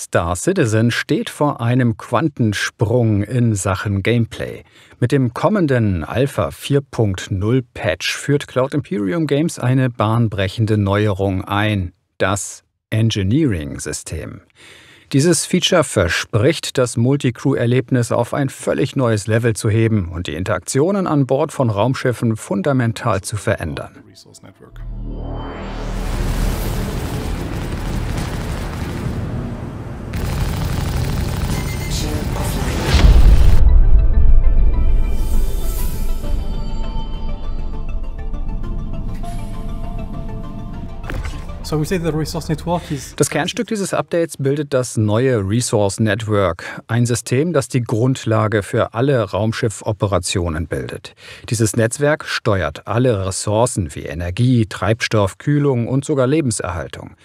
Star Citizen steht vor einem Quantensprung in Sachen Gameplay. Mit dem kommenden Alpha 4.0 Patch führt Cloud Imperium Games eine bahnbrechende Neuerung ein, das Engineering-System. Dieses Feature verspricht, das Multicrew-Erlebnis auf ein völlig neues Level zu heben und die Interaktionen an Bord von Raumschiffen fundamental zu verändern. Station offline. Das Kernstück dieses Updates bildet das neue Resource Network, ein System, das die Grundlage für alle Raumschiffoperationen bildet. Dieses Netzwerk steuert alle Ressourcen wie Energie, Treibstoff, Kühlung und sogar Lebenserhaltung.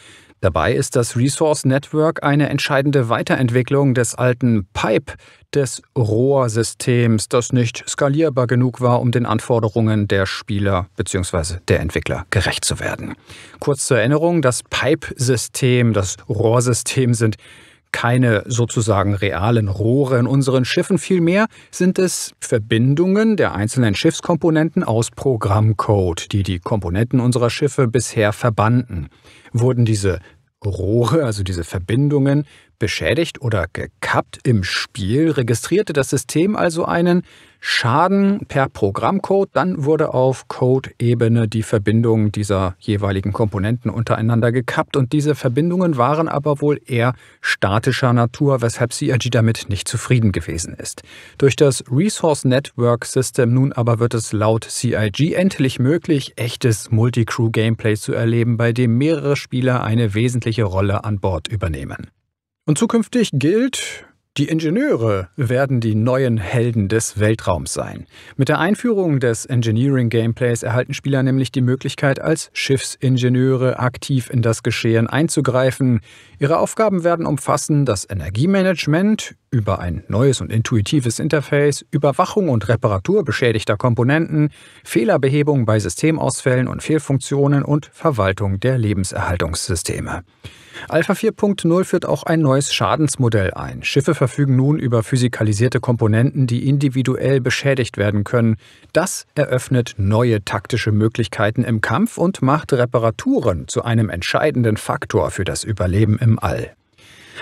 Dabei ist das Resource Network eine entscheidende Weiterentwicklung des alten Pipe, des Rohrsystems, das nicht skalierbar genug war, um den Anforderungen der Spieler bzw. der Entwickler gerecht zu werden. Kurz zur Erinnerung, das Pipe-System, das Rohrsystem sind keine sozusagen realen Rohre in unseren Schiffen, vielmehr sind es Verbindungen der einzelnen Schiffskomponenten aus Programmcode, die die Komponenten unserer Schiffe bisher verbanden. Wurden diese Rohre, also diese Verbindungen, beschädigt oder gekappt im Spiel, registrierte das System also einen Schaden per Programmcode, dann wurde auf Code-Ebene die Verbindung dieser jeweiligen Komponenten untereinander gekappt und diese Verbindungen waren aber wohl eher statischer Natur, weshalb CRG damit nicht zufrieden gewesen ist. Durch das Resource Network System nun aber wird es laut CIG endlich möglich, echtes Multicrew-Gameplay zu erleben, bei dem mehrere Spieler eine wesentliche Rolle an Bord übernehmen. Und zukünftig gilt, die Ingenieure werden die neuen Helden des Weltraums sein. Mit der Einführung des Engineering Gameplays erhalten Spieler nämlich die Möglichkeit, als Schiffsingenieure aktiv in das Geschehen einzugreifen. Ihre Aufgaben werden umfassen das Energiemanagement, über ein neues und intuitives Interface, Überwachung und Reparatur beschädigter Komponenten, Fehlerbehebung bei Systemausfällen und Fehlfunktionen und Verwaltung der Lebenserhaltungssysteme. Alpha 4.0 führt auch ein neues Schadensmodell ein. Schiffe verfügen nun über physikalisierte Komponenten, die individuell beschädigt werden können. Das eröffnet neue taktische Möglichkeiten im Kampf und macht Reparaturen zu einem entscheidenden Faktor für das Überleben im All.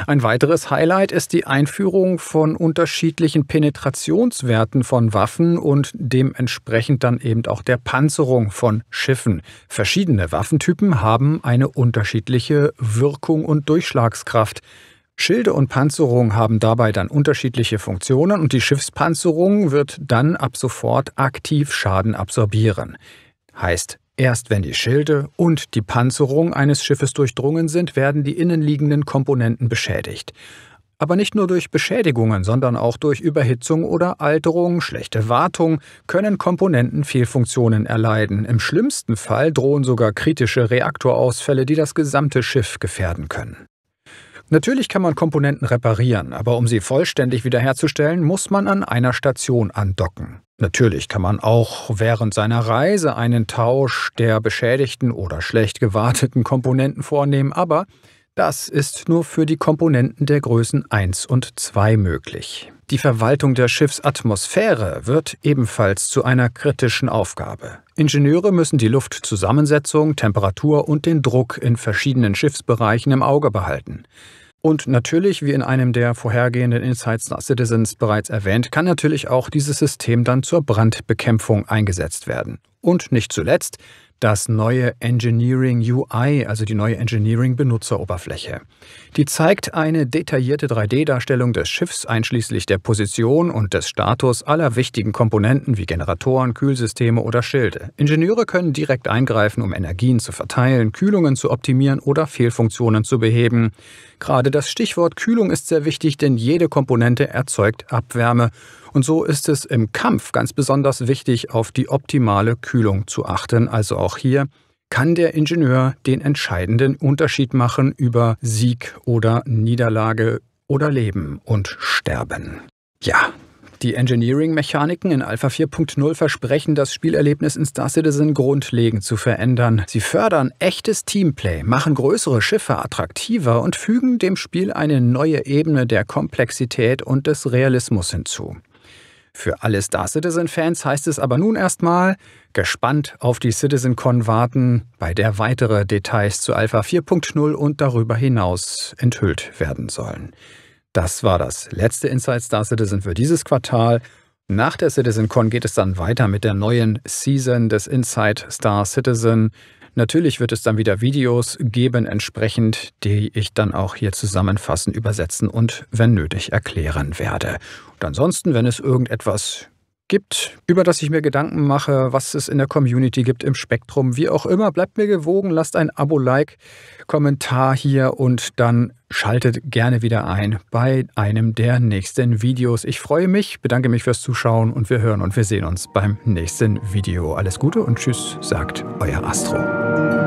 Ein weiteres Highlight ist die Einführung von unterschiedlichen Penetrationswerten von Waffen und dementsprechend dann eben auch der Panzerung von Schiffen. Verschiedene Waffentypen haben eine unterschiedliche Wirkung und Durchschlagskraft. Schilde und Panzerung haben dabei dann unterschiedliche Funktionen und die Schiffspanzerung wird dann ab sofort aktiv Schaden absorbieren. Heißt, Erst wenn die Schilde und die Panzerung eines Schiffes durchdrungen sind, werden die innenliegenden Komponenten beschädigt. Aber nicht nur durch Beschädigungen, sondern auch durch Überhitzung oder Alterung, schlechte Wartung können Komponenten Fehlfunktionen erleiden. Im schlimmsten Fall drohen sogar kritische Reaktorausfälle, die das gesamte Schiff gefährden können. Natürlich kann man Komponenten reparieren, aber um sie vollständig wiederherzustellen, muss man an einer Station andocken. Natürlich kann man auch während seiner Reise einen Tausch der beschädigten oder schlecht gewarteten Komponenten vornehmen, aber das ist nur für die Komponenten der Größen 1 und 2 möglich. Die Verwaltung der Schiffsatmosphäre wird ebenfalls zu einer kritischen Aufgabe. Ingenieure müssen die Luftzusammensetzung, Temperatur und den Druck in verschiedenen Schiffsbereichen im Auge behalten. Und natürlich, wie in einem der vorhergehenden Insights nach Citizens bereits erwähnt, kann natürlich auch dieses System dann zur Brandbekämpfung eingesetzt werden. Und nicht zuletzt, das neue Engineering UI, also die neue Engineering Benutzeroberfläche. Die zeigt eine detaillierte 3D-Darstellung des Schiffs einschließlich der Position und des Status aller wichtigen Komponenten wie Generatoren, Kühlsysteme oder Schilde. Ingenieure können direkt eingreifen, um Energien zu verteilen, Kühlungen zu optimieren oder Fehlfunktionen zu beheben. Gerade das Stichwort Kühlung ist sehr wichtig, denn jede Komponente erzeugt Abwärme und so ist es im Kampf ganz besonders wichtig, auf die optimale Kühlung zu achten. Also auch hier kann der Ingenieur den entscheidenden Unterschied machen über Sieg oder Niederlage oder Leben und Sterben. Ja, die Engineering-Mechaniken in Alpha 4.0 versprechen, das Spielerlebnis in Star Citizen grundlegend zu verändern. Sie fördern echtes Teamplay, machen größere Schiffe attraktiver und fügen dem Spiel eine neue Ebene der Komplexität und des Realismus hinzu. Für alle Star Citizen-Fans heißt es aber nun erstmal, gespannt auf die CitizenCon warten, bei der weitere Details zu Alpha 4.0 und darüber hinaus enthüllt werden sollen. Das war das letzte Inside Star Citizen für dieses Quartal. Nach der CitizenCon geht es dann weiter mit der neuen Season des Inside Star Citizen. Natürlich wird es dann wieder Videos geben, entsprechend, die ich dann auch hier zusammenfassen, übersetzen und, wenn nötig, erklären werde. Und ansonsten, wenn es irgendetwas gibt, über das ich mir Gedanken mache, was es in der Community gibt, im Spektrum, wie auch immer. Bleibt mir gewogen, lasst ein Abo, Like, Kommentar hier und dann schaltet gerne wieder ein bei einem der nächsten Videos. Ich freue mich, bedanke mich fürs Zuschauen und wir hören und wir sehen uns beim nächsten Video. Alles Gute und Tschüss, sagt euer Astro.